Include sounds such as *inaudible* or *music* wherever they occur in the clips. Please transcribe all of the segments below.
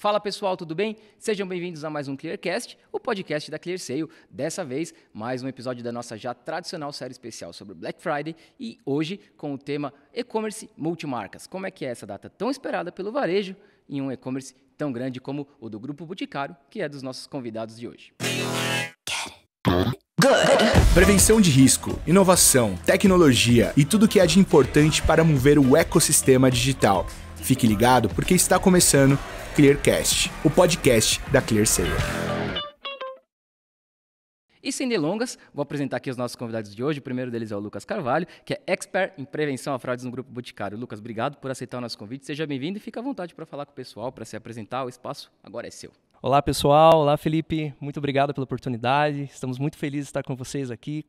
Fala pessoal, tudo bem? Sejam bem-vindos a mais um Clearcast, o podcast da ClearSale. Dessa vez, mais um episódio da nossa já tradicional série especial sobre Black Friday e hoje com o tema e-commerce multimarcas. Como é que é essa data tão esperada pelo varejo em um e-commerce tão grande como o do Grupo Boticário, que é dos nossos convidados de hoje. Good. Prevenção de risco, inovação, tecnologia e tudo o que é de importante para mover o ecossistema digital. Fique ligado porque está começando Clearcast, o podcast da ClearSale. E sem delongas, vou apresentar aqui os nossos convidados de hoje. O primeiro deles é o Lucas Carvalho, que é expert em prevenção a fraudes no Grupo Boticário. Lucas, obrigado por aceitar o nosso convite. Seja bem-vindo e fica à vontade para falar com o pessoal, para se apresentar. O espaço agora é seu. Olá, pessoal. Olá, Felipe. Muito obrigado pela oportunidade. Estamos muito felizes de estar com vocês aqui,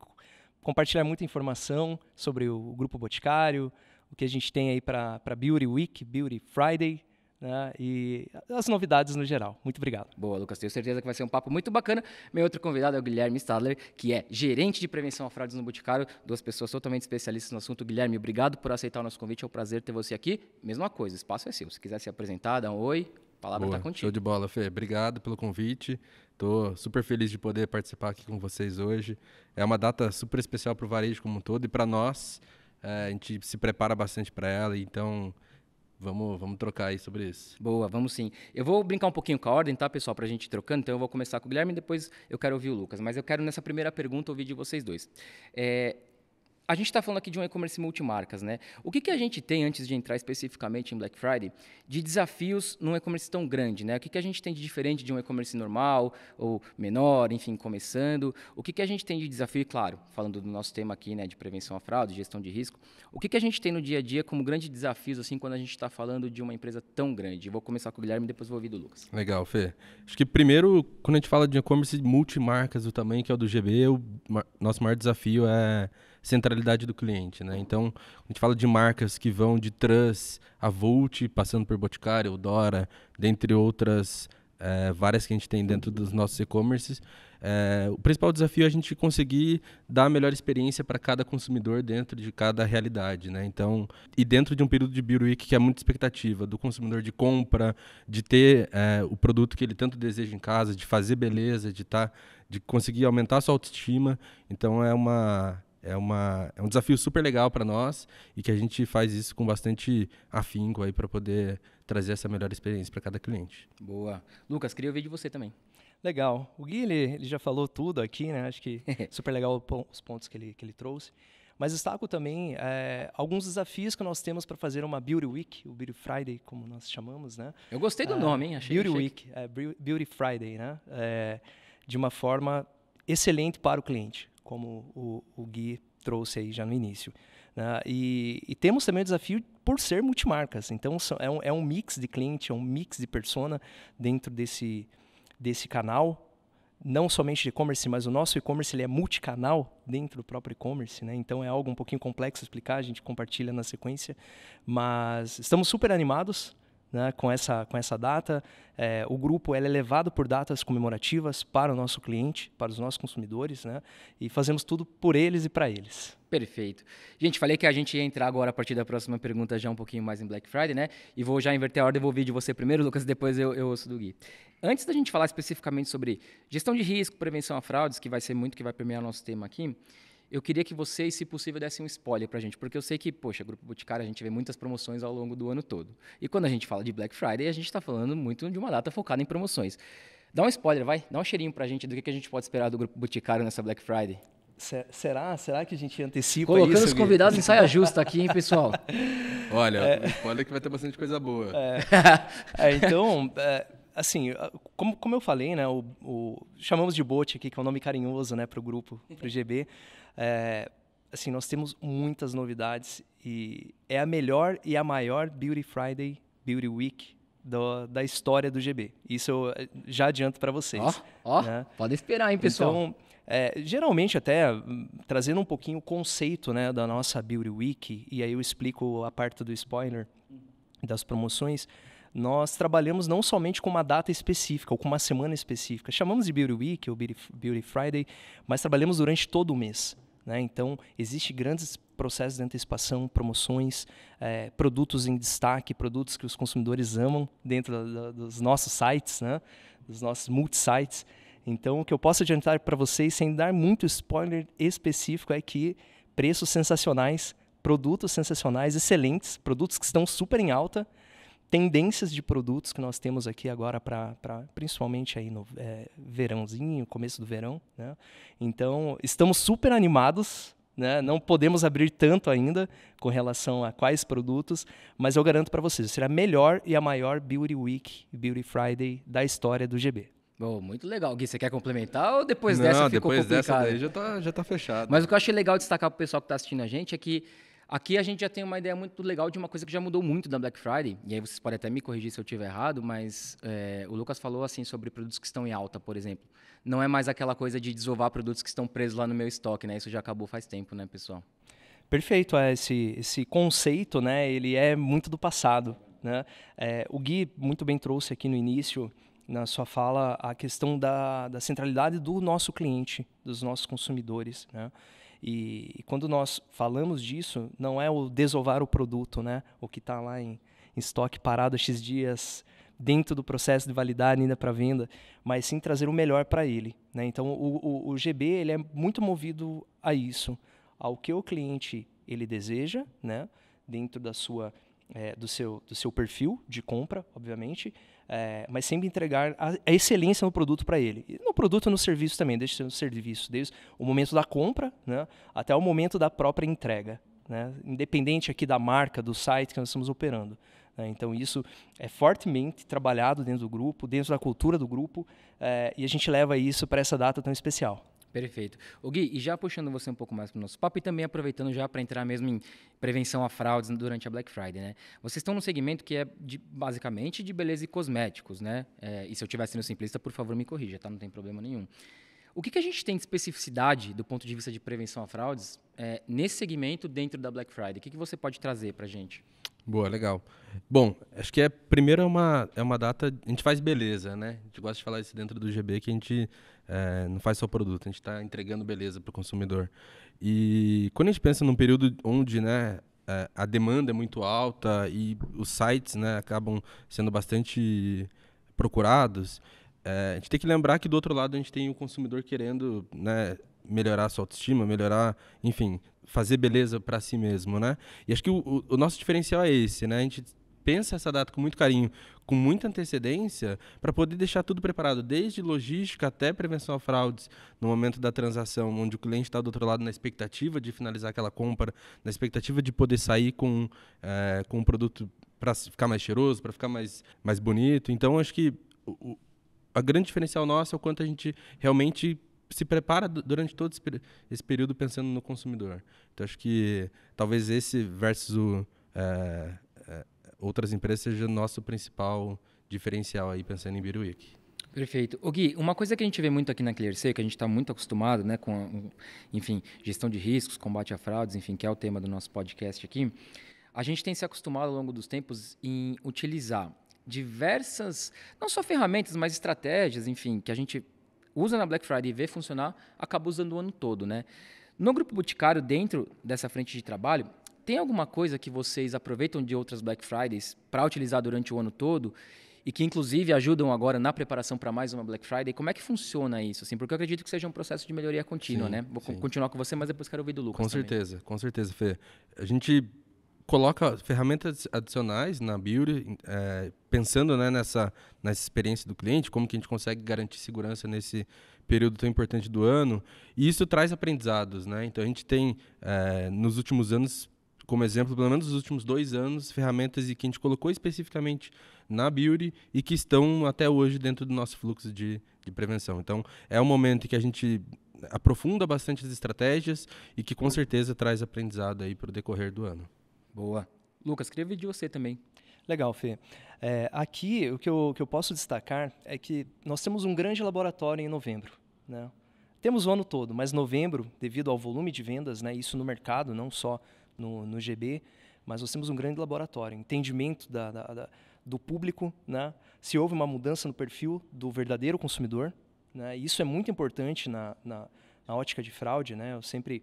compartilhar muita informação sobre o Grupo Boticário, o que a gente tem aí para Beauty Week, Beauty Friday né, e as novidades no geral. Muito obrigado. Boa, Lucas. Tenho certeza que vai ser um papo muito bacana. Meu outro convidado é o Guilherme Stadler, que é gerente de prevenção a fraudes no Boticário. Duas pessoas totalmente especialistas no assunto. Guilherme, obrigado por aceitar o nosso convite. É um prazer ter você aqui. Mesma coisa, o espaço é seu. Se quiser se apresentar, dá um oi. A palavra está contigo. Show de bola, Fê. Obrigado pelo convite. Estou super feliz de poder participar aqui com vocês hoje. É uma data super especial para o varejo como um todo e para nós. É, a gente se prepara bastante para ela, então Vamos, vamos trocar aí sobre isso. Boa, vamos sim. Eu vou brincar um pouquinho com a ordem, tá, pessoal, para a gente ir trocando. Então eu vou começar com o Guilherme e depois eu quero ouvir o Lucas. Mas eu quero, nessa primeira pergunta, ouvir de vocês dois. É, a gente está falando aqui de um e-commerce multimarcas, né? O que, que a gente tem, antes de entrar especificamente em Black Friday, de desafios num e-commerce tão grande, né? O que, que a gente tem de diferente de um e-commerce normal ou menor, enfim, começando? O que, que a gente tem de desafio, e claro, falando do nosso tema aqui, né, de prevenção à fraude, gestão de risco, o que, que a gente tem no dia a dia como grandes desafios, assim, quando a gente está falando de uma empresa tão grande? Vou começar com o Guilherme, depois vou ouvir do Lucas. Legal, Fê. Acho que primeiro, quando a gente fala de e-commerce multimarcas do tamanho que é o do GB, o nosso maior desafio é centralidade do cliente, né? Então, a gente fala de marcas que vão de Trans a Volt, passando por Boticário, Dora, dentre outras é, várias que a gente tem dentro dos nossos e-commerces. É, o principal desafio é a gente conseguir dar a melhor experiência para cada consumidor dentro de cada realidade, né? Então, e dentro de um período de Beauty Week que é muita expectativa do consumidor de compra, de ter é, o produto que ele tanto deseja em casa, de fazer beleza, de tá, de conseguir aumentar a sua autoestima. Então, é uma é, uma, é um desafio super legal para nós e que a gente faz isso com bastante afinco aí para poder trazer essa melhor experiência para cada cliente. Boa. Lucas, queria ouvir de você também. Legal. O Gui, ele, já falou tudo aqui, né? Acho que *laughs* super legal os pontos que ele, que ele trouxe. Mas destaco também é, alguns desafios que nós temos para fazer uma Beauty Week, o Beauty Friday, como nós chamamos, né? Eu gostei do é, nome, hein? Achei, Beauty achei. Week, é, Beauty Friday, né? de uma forma excelente para o cliente como o, o Gui trouxe aí já no início. Né? E, e, temos também o desafio por ser multimarcas. Então, são, é, um, é um mix de cliente, é um mix de persona dentro desse, desse canal, não somente de e-commerce, mas o nosso e-commerce ele é multicanal dentro do próprio e-commerce, né? Então é algo um pouquinho complexo explicar, a gente compartilha na sequência, mas estamos super animados né, com, essa, com essa data. É, o grupo é levado por datas comemorativas para o nosso cliente, para os nossos consumidores, né, e fazemos tudo por eles e para eles. Perfeito. Gente, falei que a gente ia entrar agora a partir da próxima pergunta já um pouquinho mais em Black Friday, né? E vou já inverter a ordem, vou ouvir de você primeiro, Lucas, e depois eu, eu ouço do Gui. Antes da gente falar especificamente sobre gestão de risco, prevenção a fraudes, que vai ser muito que vai permear o nosso tema aqui, eu queria que vocês, se possível, dessem um spoiler para a gente, porque eu sei que, poxa, Grupo Boticário, a gente vê muitas promoções ao longo do ano todo. E quando a gente fala de Black Friday, a gente está falando muito de uma data focada em promoções. Dá um spoiler, vai? Dá um cheirinho para a gente do que, a gente pode esperar do Grupo Boticário nessa Black Friday. Será? Será que a gente antecipa Colocando isso, os convidados em saia justa aqui, hein, pessoal? *laughs* Olha, é... spoiler é que vai ter bastante coisa boa. É... *laughs* É, então, é, assim, como, como eu falei, né, o, o, chamamos de Bote aqui, que é um nome carinhoso né, para o grupo, para o GB. É, assim, nós temos muitas novidades e é a melhor e a maior Beauty Friday, Beauty Week do, da história do GB. Isso eu eh, já adianto para vocês. Ó, ó né? pode esperar, hein, pessoal. Então, é, geralmente até hum, trazendo um pouquinho o conceito né, da nossa Beauty Week, e aí eu explico a parte do spoiler das promoções nós trabalhamos não somente com uma data específica ou com uma semana específica. Chamamos de Beauty Week ou Beauty Friday, mas trabalhamos durante todo o mês. Né? Então, existem grandes processos de antecipação, promoções, é, produtos em destaque, produtos que os consumidores amam dentro da, da, dos nossos sites, né? dos nossos multi-sites. Então, o que eu posso adiantar para vocês, sem dar muito spoiler específico, é que preços sensacionais, produtos sensacionais, excelentes, produtos que estão super em alta, tendências de produtos que nós temos aqui agora para principalmente aí no é, verãozinho, começo do verão, né? Então estamos super animados, né? Não podemos abrir tanto ainda com relação a quais produtos, mas eu garanto para vocês será a melhor e a maior Beauty Week, Beauty Friday da história do GB. Oh, muito legal, Gui. Você quer complementar ou depois Não, dessa ficou depois complicado? depois dessa daí já tá, já tá fechado. Mas o que eu achei legal destacar para o pessoal que está assistindo a gente é que Aqui a gente já tem uma ideia muito legal de uma coisa que já mudou muito da Black Friday, e aí vocês podem até me corrigir se eu estiver errado, mas é, o Lucas falou assim sobre produtos que estão em alta, por exemplo. Não é mais aquela coisa de desovar produtos que estão presos lá no meu estoque, né? Isso já acabou faz tempo, né, pessoal? Perfeito, é, esse, esse conceito, né, ele é muito do passado. Né? É, o Gui muito bem trouxe aqui no início, na sua fala, a questão da, da centralidade do nosso cliente, dos nossos consumidores. Né? E, e quando nós falamos disso, não é o desovar o produto, né? O que está lá em, em estoque parado X dias, dentro do processo de validar ainda para venda, mas sim trazer o melhor para ele. Né? Então, o, o, o, GB ele é muito movido a isso, ao que o cliente ele deseja, né? dentro da sua é, do, seu, do seu perfil de compra, obviamente, é, mas sempre entregar a, a excelência no produto para ele. E no produto e no serviço também, desde o serviço, desde o momento da compra né, até o momento da própria entrega. Né, independente aqui da marca, do site que nós estamos operando. Né, então, isso é fortemente trabalhado dentro do grupo, dentro da cultura do grupo, é, e a gente leva isso para essa data tão especial. Perfeito. O Gui, e já puxando você um pouco mais para o nosso papo e também aproveitando já para entrar mesmo em prevenção a fraudes durante a Black Friday, né? Vocês estão num segmento que é de, basicamente de beleza e cosméticos, né? É, e se eu estiver sendo simplista, por favor, me corrija, tá? Não tem problema nenhum. O que, que a gente tem de especificidade do ponto de vista de prevenção a fraudes é, nesse segmento dentro da Black Friday? O que, que você pode trazer para a gente? Boa, legal. Bom, acho que é primeiro é uma, é uma data. A gente faz beleza, né? A gente gosta de falar isso dentro do GB que a gente é, não faz só produto, a gente está entregando beleza para o consumidor. E quando a gente pensa num período onde né, eh, a demanda é muito alta e os sites né, acabam sendo bastante procurados, é, a gente tem que lembrar que do outro lado a gente tem o consumidor querendo né, melhorar a sua autoestima, melhorar, enfim, fazer beleza para si mesmo, né? E acho que o, o, o nosso diferencial é esse, né? A gente pensa essa data com muito carinho, com muita antecedência, para poder deixar tudo preparado, desde logística até prevenção a fraudes, no momento da transação, onde o cliente está do outro lado na expectativa de finalizar aquela compra, na expectativa de poder sair com, é, com um produto para ficar mais cheiroso, para ficar mais, mais bonito. Então, acho que o, a grande diferencial nossa é o quanto a gente realmente se prepara durante todo esse período pensando no consumidor. Então, acho que talvez esse versus o, é, é, outras empresas seja o nosso principal diferencial aí, pensando em Biruik. Perfeito. O Gui, uma coisa que a gente vê muito aqui na ClearC, que a gente está muito acostumado né, com, enfim, gestão de riscos, combate a fraudes, enfim, que é o tema do nosso podcast aqui, a gente tem se acostumado ao longo dos tempos em utilizar diversas, não só ferramentas, mas estratégias, enfim, que a gente usa na Black Friday e vê funcionar, acaba usando o ano todo, né? No grupo Boticário, dentro dessa frente de trabalho, tem alguma coisa que vocês aproveitam de outras Black Fridays para utilizar durante o ano todo e que inclusive ajudam agora na preparação para mais uma Black Friday? Como é que funciona isso? Assim, porque eu acredito que seja um processo de melhoria contínua, sim, né? Vou sim. continuar com você, mas depois quero ouvir do Lucas. Com também. certeza, com certeza, Fê. A gente coloca ferramentas adicionais na Beauty, é, pensando né, nessa, nessa experiência do cliente, como que a gente consegue garantir segurança nesse período tão importante do ano. E isso traz aprendizados. Né? Então, a gente tem, é, nos últimos anos, como exemplo, pelo menos nos últimos dois anos, ferramentas que a gente colocou especificamente na Beauty e que estão até hoje dentro do nosso fluxo de, de prevenção. Então, é um momento que a gente aprofunda bastante as estratégias e que com certeza traz aprendizado aí para o decorrer do ano. Boa. Lucas, queria ver de você também. Legal, Fê. É, aqui, o que eu, que eu posso destacar é que nós temos um grande laboratório em novembro. Né? Temos o ano todo, mas novembro, devido ao volume de vendas, né, isso no mercado, não só no, no GB, mas nós temos um grande laboratório, entendimento da, da, da, do público, né? se houve uma mudança no perfil do verdadeiro consumidor. Né? Isso é muito importante na, na, na ótica de fraude. Né? Eu sempre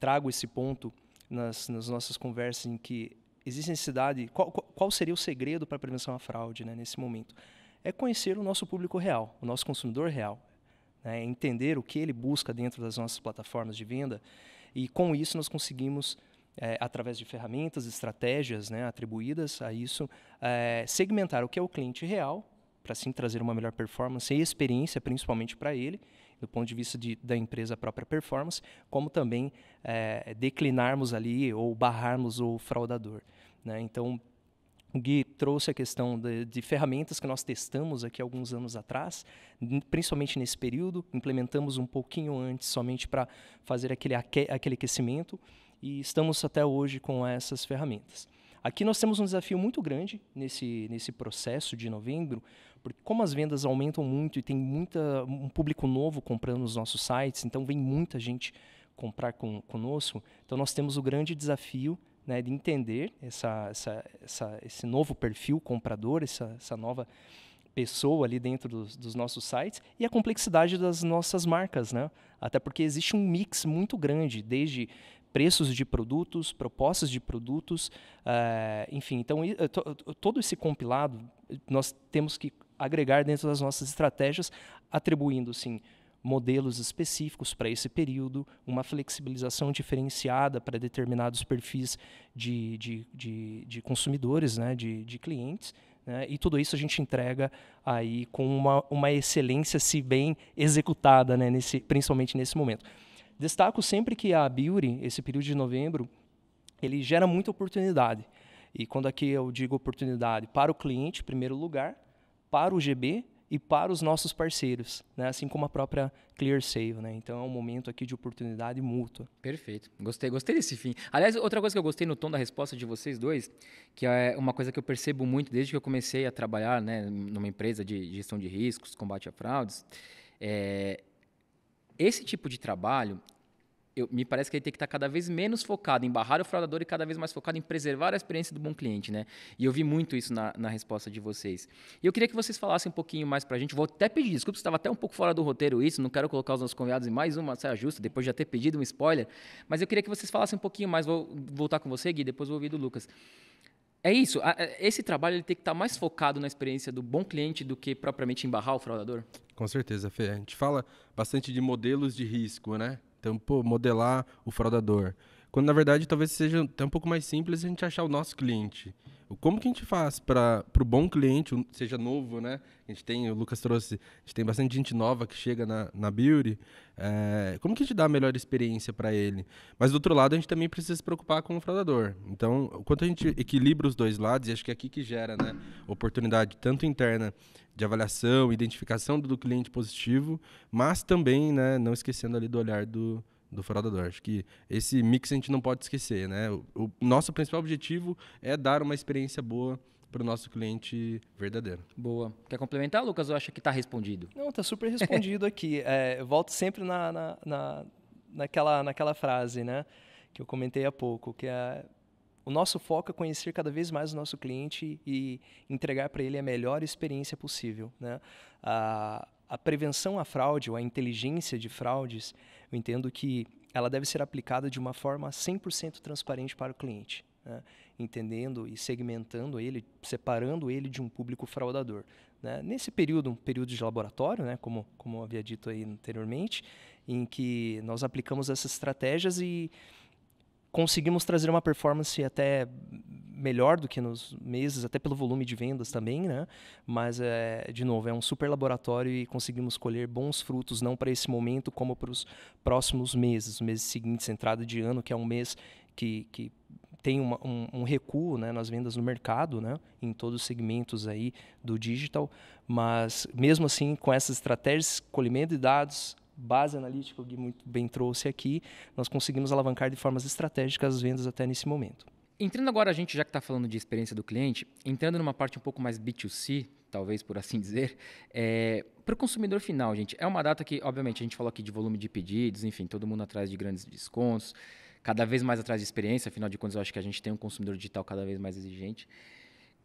trago esse ponto nas, nas nossas conversas em que existe necessidade. Qual, qual seria o segredo para a prevenção à fraude né, nesse momento? É conhecer o nosso público real, o nosso consumidor real. Né, entender o que ele busca dentro das nossas plataformas de venda. E com isso nós conseguimos, é, através de ferramentas, estratégias né, atribuídas a isso, é, segmentar o que é o cliente real, para assim trazer uma melhor performance e experiência, principalmente para ele, do ponto de vista de, da empresa própria performance, como também é, declinarmos ali ou barrarmos o fraudador. Né? Então, o Gui trouxe a questão de, de, ferramentas que nós testamos aqui alguns anos atrás, principalmente nesse período, implementamos um pouquinho antes, somente para fazer aquele, aque, aquele aquecimento, e estamos até hoje com essas ferramentas. Aqui nós temos um desafio muito grande nesse, nesse processo de novembro, porque como as vendas aumentam muito e tem muita, um público novo comprando nos nossos sites, então vem muita gente comprar com, conosco, então nós temos o grande desafio né, de entender essa, essa, essa, esse novo perfil comprador, essa, essa nova pessoa ali dentro dos, dos, nossos sites e a complexidade das nossas marcas, né? Até porque existe um mix muito grande, desde preços de produtos, propostas de produtos, uh, enfim. Então, eh, todo esse compilado nós temos que agregar dentro das nossas estratégias, atribuindo, sim, modelos específicos para esse período, uma flexibilização diferenciada para determinados perfis de, de, de, de consumidores, né, de, de clientes, né? e tudo isso a gente entrega aí com uma, uma excelência, se bem executada, né, nesse, principalmente nesse momento. Destaco sempre que a Beauty, esse período de novembro, ele gera muita oportunidade. E quando aqui eu digo oportunidade para o cliente, em primeiro lugar, para o GB e para os nossos parceiros, né? assim como a própria ClearSale. Né? Então é um momento aqui de oportunidade mútua. Perfeito, gostei, gostei desse fim. Aliás, outra coisa que eu gostei no tom da resposta de vocês dois, que é uma coisa que eu percebo muito desde que eu comecei a trabalhar né, numa empresa de gestão de riscos, combate a fraudes, é, esse tipo de trabalho eu, me parece que ele tem que estar tá cada vez menos focado em barrar o fraudador e cada vez mais focado em preservar a experiência do bom cliente, né? E eu vi muito isso na, na resposta de vocês. E eu queria que vocês falassem um pouquinho mais para a gente. Vou até pedir desculpa, estava até um pouco fora do roteiro isso, não quero colocar os nossos convidados em mais uma saia justa, depois de já ter pedido um spoiler, mas eu queria que vocês falassem um pouquinho mais. Vou voltar com você, Gui, depois vou ouvir do Lucas. É isso. É, esse trabalho ele tem que estar tá mais focado na experiência do bom cliente do que propriamente embarrar o fraudador? Com certeza, Fê. A gente fala bastante de modelos de risco, né? Então, pô, modelar o fraudador. Quando na verdade talvez seja até um pouco mais simples a gente achar o nosso cliente. Como que a gente faz para o bom cliente, seja novo, né? A gente tem, o Lucas trouxe, a gente tem bastante gente nova que chega na, na Beauty. É, como que a gente dá a melhor experiência para ele? Mas do outro lado, a gente também precisa se preocupar com o fraudador. Então, quanto a gente equilibra os dois lados, e acho que é aqui que gera né, oportunidade tanto interna de avaliação, identificação do cliente positivo, mas também, né, não esquecendo ali do olhar do, do Dor. Acho que esse mix a gente não pode esquecer, né? O, o nosso principal objetivo é dar uma experiência boa para o nosso cliente verdadeiro. Boa. Quer complementar, Lucas, ou acha que está respondido? Não, está super *laughs* respondido aqui. É, eu volto sempre na, na, na, naquela, naquela frase, né? Que eu comentei há pouco, que é o nosso foco é conhecer cada vez mais o nosso cliente e entregar para ele a melhor experiência possível. Né? Ah, a prevenção à fraude ou a inteligência de fraudes, eu entendo que ela deve ser aplicada de uma forma 100% transparente para o cliente, né? entendendo e segmentando ele, separando ele de um público fraudador. Né? Nesse período, um período de laboratório, né? como, como havia dito aí anteriormente, em que nós aplicamos essas estratégias e conseguimos trazer uma performance até melhor do que nos meses, até pelo volume de vendas também, né? Mas, é, de novo, é um super laboratório e conseguimos colher bons frutos, não para esse momento, como para os próximos meses, meses seguintes, entrada de ano, que é um mês que, que tem uma, um, um, recuo né, nas vendas no mercado, né, em todos os segmentos aí do digital, mas mesmo assim, com essas estratégias, colhimento de dados, base analítica, o Gui muito bem trouxe aqui, nós conseguimos alavancar de formas estratégicas as vendas até nesse momento. Entrando agora, a gente já que está falando de experiência do cliente, entrando numa parte um pouco mais B2C, talvez por assim *laughs* dizer, é, para o consumidor final, gente, é uma data que, obviamente, a gente falou aqui de volume de pedidos, enfim, todo mundo atrás de grandes descontos, cada vez mais atrás de experiência, afinal de contas, eu acho que a gente tem um consumidor digital cada vez mais exigente.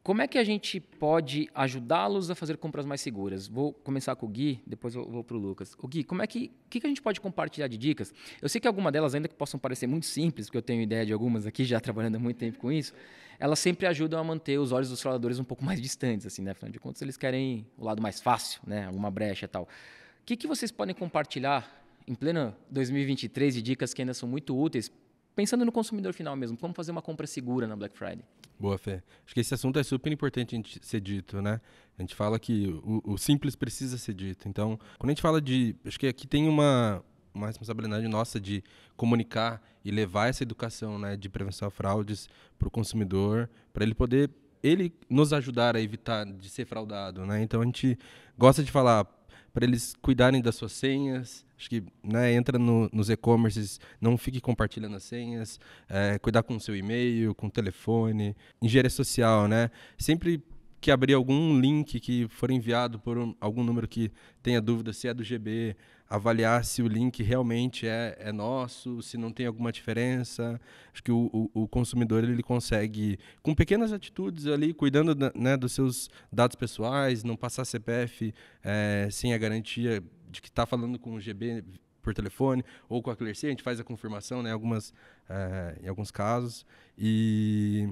Como é que a gente pode ajudá-los a fazer compras mais seguras? Vou começar com o Gui, depois eu vou para o Lucas. O Gui, como é que, que, que a gente pode compartilhar de dicas? Eu sei que algumas delas, ainda que possam parecer muito simples, porque eu tenho ideia de algumas aqui, já *laughs* trabalhando há muito tempo com isso, elas sempre ajudam a manter os olhos dos fraudadores um pouco mais distantes, assim, né? Afinal de contas, eles querem o lado mais fácil, né? Alguma brecha e tal. O que, que vocês podem compartilhar em pleno 2023 de dicas que ainda são muito úteis pensando no consumidor final mesmo, como fazer uma compra segura na Black Friday. Boa, Fé. Acho que esse assunto é super importante a gente ser dito, né? A gente fala que o, o simples precisa ser dito. Então, quando a gente fala de. Acho que aqui tem uma, uma responsabilidade nossa de comunicar e levar essa educação né, de prevenção a fraudes para o consumidor, para ele poder ele nos ajudar a evitar de ser fraudado. Né? Então a gente gosta de falar, para eles cuidarem das suas senhas. Acho que né, entra no, nos e-commerces, não fique compartilhando as senhas, é, cuidar com o seu e-mail, com o telefone, engenharia social, né? Sempre que abrir algum link que for enviado por um, algum número que tenha dúvida se é do GB, avaliar se o link realmente é, é nosso, se não tem alguma diferença. Acho que o, o, o consumidor ele consegue, com pequenas atitudes ali, cuidando da, né, dos seus dados pessoais, não passar CPF é, eh, sem a garantia de que está falando com o GB por telefone ou com a Clearcy, a gente faz a confirmação né, algumas, é, em alguns casos. E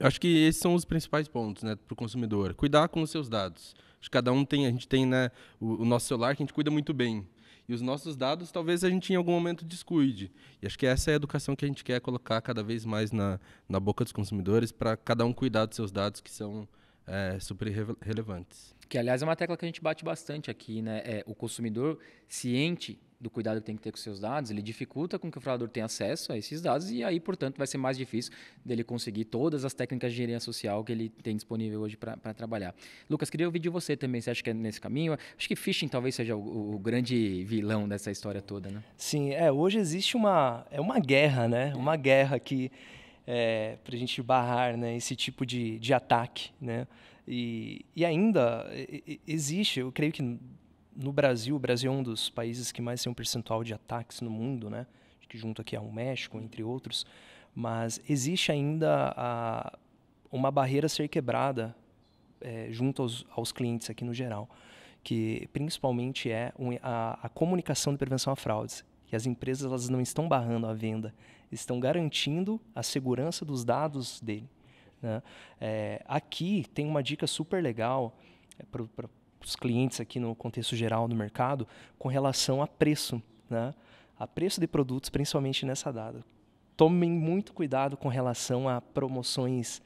acho que esses são os principais pontos, né, para o consumidor. Cuidar com os seus dados. Acho que cada um tem, a gente tem, né, o, o nosso celular que a gente cuida muito bem. E os nossos dados, talvez a gente em algum momento descuide. E acho que essa é a educação que a gente quer colocar cada vez mais na, na boca dos consumidores, para cada um cuidar dos seus dados, que são é, super relevantes. Que, aliás, é uma tecla que a gente bate bastante aqui, né? É, o consumidor ciente do cuidado que tem que ter com seus dados, ele dificulta com que o fraudador tenha acesso a esses dados e aí, portanto, vai ser mais difícil dele conseguir todas as técnicas de engenharia social que ele tem disponível hoje para trabalhar. Lucas, queria ouvir de você também, você acha que é nesse caminho? Acho que phishing talvez seja o, o grande vilão dessa história toda, né? Sim, é, hoje existe uma, é uma guerra, né? É. Uma guerra que é, para a gente barrar né, esse tipo de, de ataque, né? E, e ainda existe, eu creio que no Brasil, o Brasil é um dos países que mais tem um percentual de ataques no mundo, né? Que junto aqui ao é México, entre outros. Mas existe ainda a, uma barreira a ser quebrada é, junto aos, aos, clientes aqui no geral, que principalmente é a, a comunicação de prevenção a fraudes. Que as empresas elas não estão barrando a venda, estão garantindo a segurança dos dados dele. Né? É, aqui tem uma dica super legal é, para os clientes aqui no contexto geral do mercado com relação a preço, né? a preço de produtos, principalmente nessa data. Tomem muito cuidado com relação a promoções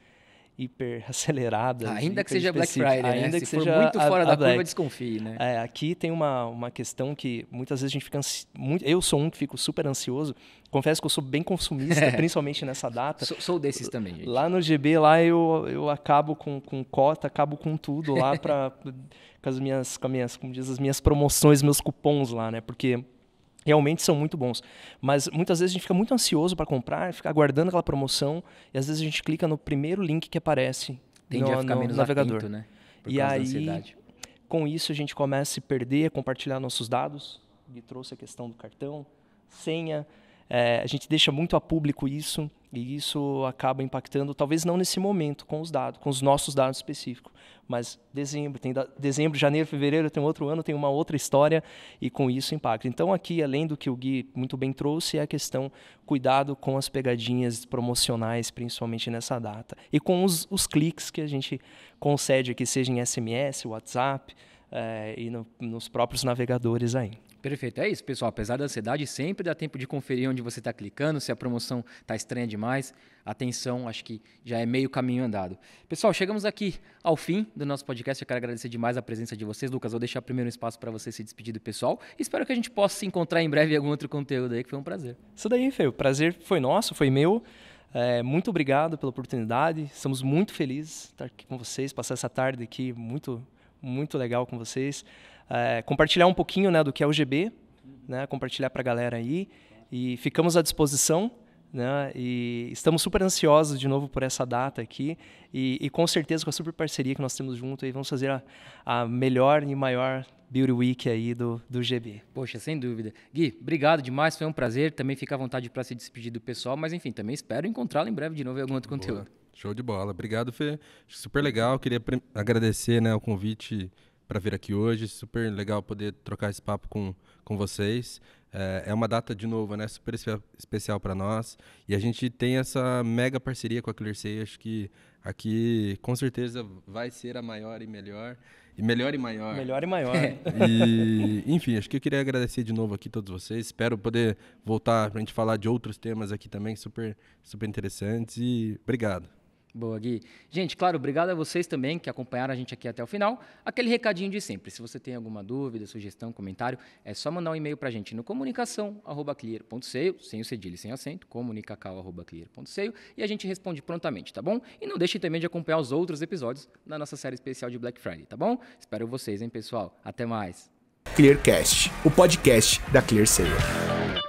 hiper acelerada. Assim, ainda que seja Black Friday, né? ainda né? que Se seja muito a, fora a da Black. curva, desconfie, né? É, aqui tem uma, uma questão que muitas vezes a gente fica ansi... muito, eu sou um que fico super ansioso. Confesso que eu sou bem consumista, *laughs* principalmente nessa data. Sou, sou desses também. Gente. Lá no GB lá eu, eu acabo com, com cota, acabo com tudo lá para *laughs* com as minhas, com as minhas, como diz, as minhas promoções, meus cupons lá, né? Porque realmente são muito bons. Mas muitas vezes a gente fica muito ansioso para comprar, fica aguardando aquela promoção, e às vezes a gente clica no primeiro link que aparece Tende no, no navegador. Atento, né? e aí, com isso, a gente começa a se perder, a compartilhar nossos dados, Gui trouxe a questão do cartão, senha, é, a gente deixa muito a público isso e isso acaba impactando, talvez não nesse momento com os dados, com os nossos dados específicos, mas dezembro, tem da, dezembro, janeiro, fevereiro, tem outro ano, tem uma outra história e com isso impacta. Então aqui, além do que o Gui muito bem trouxe, é a questão cuidado com as pegadinhas promocionais, principalmente nessa data, e com os, os cliques que a gente concede aqui, seja em SMS, WhatsApp, é, e no, nos próprios navegadores aí. Perfeito, é isso, pessoal. Apesar da ansiedade, sempre dá tempo de conferir onde você está clicando, se a promoção está estranha demais. Atenção, acho que já é meio caminho andado. Pessoal, chegamos aqui ao fim do nosso podcast. Eu quero agradecer demais a presença de vocês. Lucas, vou deixar primeiro um espaço para você se despedir do pessoal. Espero que a gente possa se encontrar em breve em algum outro conteúdo aí, que foi um prazer. Isso daí, Fê. O prazer foi nosso, foi meu. É, muito obrigado pela oportunidade. Estamos muito felizes de estar aqui com vocês, passar essa tarde aqui muito muito legal com vocês. É, compartilhar um pouquinho né, do que é o GB, né, compartilhar para a galera aí. E ficamos à disposição. Né, e estamos super ansiosos de novo por essa data aqui e, e, com certeza com a super parceria que nós temos junto aí vamos fazer a, a melhor e maior Beauty Week aí do, do GB. Poxa, sem dúvida. Gui, obrigado demais, foi um prazer. Também fica à vontade para se despedir do pessoal, mas enfim, também espero encontrá-lo em breve de novo em algum outro Boa. conteúdo. Show de bola. Obrigado, Fê. Super legal. Queria agradecer né, o convite para vir aqui hoje. Super legal poder trocar esse papo com, com vocês. É, é uma data, de novo, né, super especial para nós. E a gente tem essa mega parceria com a ClearSay. Acho que aqui, com certeza, vai ser a maior e melhor. E melhor e maior. Melhor e maior. *laughs* e, enfim, acho que eu queria agradecer de novo aqui todos vocês. Espero poder voltar para a gente falar de outros temas aqui também, super, super interessantes. E obrigado. Boa, Gui. Gente, claro, obrigado a vocês também que acompanharam a gente aqui até o final. Aquele recadinho de sempre. Se você tem alguma dúvida, sugestão, comentário, é só mandar um e-mail para a gente no comunicação.clear.seio, sem o cedilho e sem acento, comunicacau.clear.seio, e a gente responde prontamente, tá bom? E não deixe também de acompanhar os outros episódios da nossa série especial de Black Friday, tá bom? Espero vocês, hein, pessoal? Até mais. ClearCast, o podcast da Clear Seio.